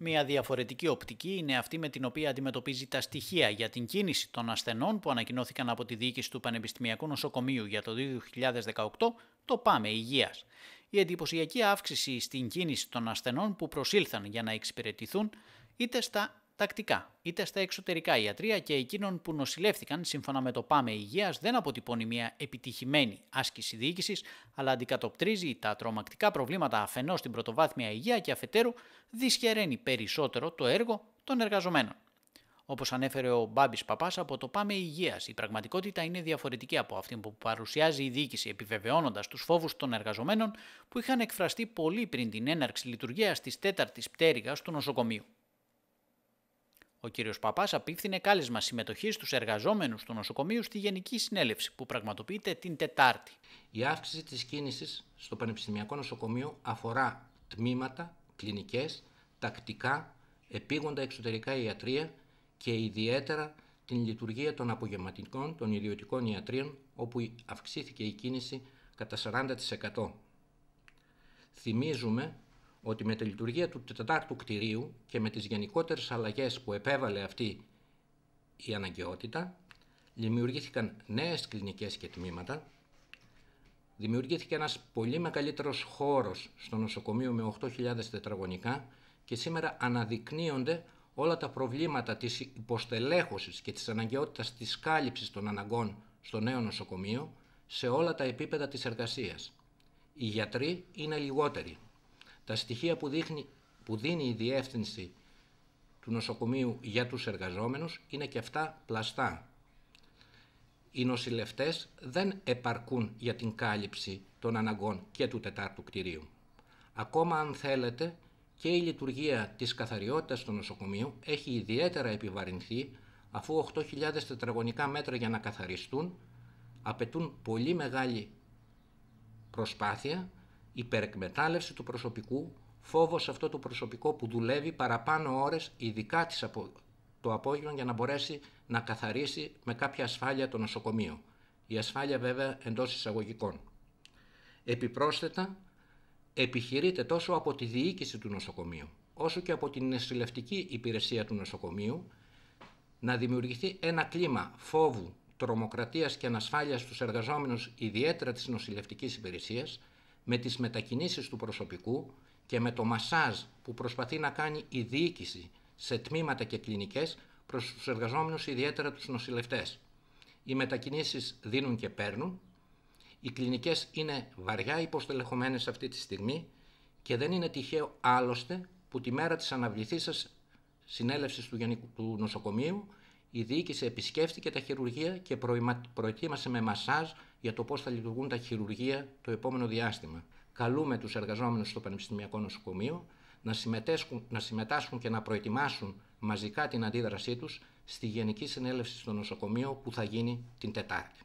Μια διαφορετική οπτική είναι αυτή με την οποία αντιμετωπίζει τα στοιχεία για την κίνηση των ασθενών που ανακοινώθηκαν από τη διοίκηση του Πανεπιστημιακού Νοσοκομείου για το 2018, το Πάμε Υγείας. Η εντυπωσιακή αύξηση στην κίνηση των ασθενών που προσήλθαν για να εξυπηρετηθούν είτε στα τακτικά, είτε στα εξωτερικά ιατρία και εκείνων που νοσηλεύτηκαν σύμφωνα με το ΠΑΜΕ Υγείας δεν αποτυπώνει μια επιτυχημένη άσκηση διοίκησης, αλλά αντικατοπτρίζει τα τρομακτικά προβλήματα αφενός στην πρωτοβάθμια υγεία και αφετέρου δυσχεραίνει περισσότερο το έργο των εργαζομένων. Όπως ανέφερε ο Μπάμπης Παπάς από το Πάμε Υγείας, η πραγματικότητα είναι διαφορετική από αυτή που παρουσιάζει η διοίκηση, επιβεβαιώνοντας τους φόβους των εργαζομένων που είχαν εκφραστεί πολύ πριν την έναρξη λειτουργίας της τέταρτης πτέρυγας του νοσοκομείου. Ο κύριος Παπάς απίφθινε κάλεσμα συμμετοχής στους εργαζόμενους του νοσοκομείου στη Γενική Συνέλευση που πραγματοποιείται την Τετάρτη. Η αύξηση της κίνησης στο Πανεπιστημιακό Νοσοκομείο αφορά τμήματα, κλινικές, τακτικά, επίγοντα εξωτερικά ιατρία και ιδιαίτερα την λειτουργία των απογευματικών των ιδιωτικών ιατρίων όπου αυξήθηκε η κίνηση κατά 40%. Θυμίζουμε ότι με τη λειτουργία του τετάρτου κτηρίου και με τις γενικότερες αλλαγές που επέβαλε αυτή η αναγκαιότητα, δημιουργήθηκαν νέες κλινικές και τμήματα, δημιουργήθηκε ένας πολύ μεγαλύτερος χώρος στο νοσοκομείο με 8.000 τετραγωνικά και σήμερα αναδεικνύονται όλα τα προβλήματα της υποστελέχωσης και της αναγκαιότητας της κάλυψης των αναγκών στο νέο νοσοκομείο σε όλα τα επίπεδα της εργασίας. Οι γιατροί είναι λιγότεροι. Τα στοιχεία που, δείχνει, που δίνει η διεύθυνση του νοσοκομείου για τους εργαζόμενους είναι και αυτά πλαστά. Οι νοσηλευτές δεν επαρκούν για την κάλυψη των αναγκών και του τετάρτου κτηρίου. Ακόμα αν θέλετε και η λειτουργία της καθαριότητας του νοσοκομείου έχει ιδιαίτερα επιβαρυνθεί αφού 8.000 τετραγωνικά μέτρα για να καθαριστούν απαιτούν πολύ μεγάλη προσπάθεια υπερεκμετάλλευση του προσωπικού, φόβος σε αυτό το προσωπικό που δουλεύει παραπάνω ώρες, ειδικά απο... το απόγευμα για να μπορέσει να καθαρίσει με κάποια ασφάλεια το νοσοκομείο. Η ασφάλεια βέβαια εντός εισαγωγικών. Επιπρόσθετα, επιχειρείται τόσο από τη διοίκηση του νοσοκομείου, όσο και από την νοσηλευτική υπηρεσία του νοσοκομείου, να δημιουργηθεί ένα κλίμα φόβου, τρομοκρατίας και ανασφάλειας στους εργαζόμενους, ιδιαίτερα της νοσηλευτικής υπηρεσίας, με τις μετακινήσεις του προσωπικού και με το μασάζ που προσπαθεί να κάνει η διοίκηση σε τμήματα και κλινικές προς τους εργαζόμενους, ιδιαίτερα τους νοσηλευτές. Οι μετακινήσεις δίνουν και παίρνουν. Οι κλινικές είναι βαριά υποστελεχωμένες αυτή τη στιγμή και δεν είναι τυχαίο άλλωστε που τη μέρα της σας συνέλευσης του νοσοκομείου η διοίκηση επισκέφθηκε τα χειρουργεία και προετοίμασε με μασάζ για το πώς θα λειτουργούν τα χειρουργεία το επόμενο διάστημα. Καλούμε τους εργαζόμενους στο Πανεπιστημιακό Νοσοκομείο να συμμετάσχουν, να συμμετάσχουν και να προετοιμάσουν μαζικά την αντίδρασή τους στη Γενική Συνέλευση στο Νοσοκομείο που θα γίνει την Τετάρτη.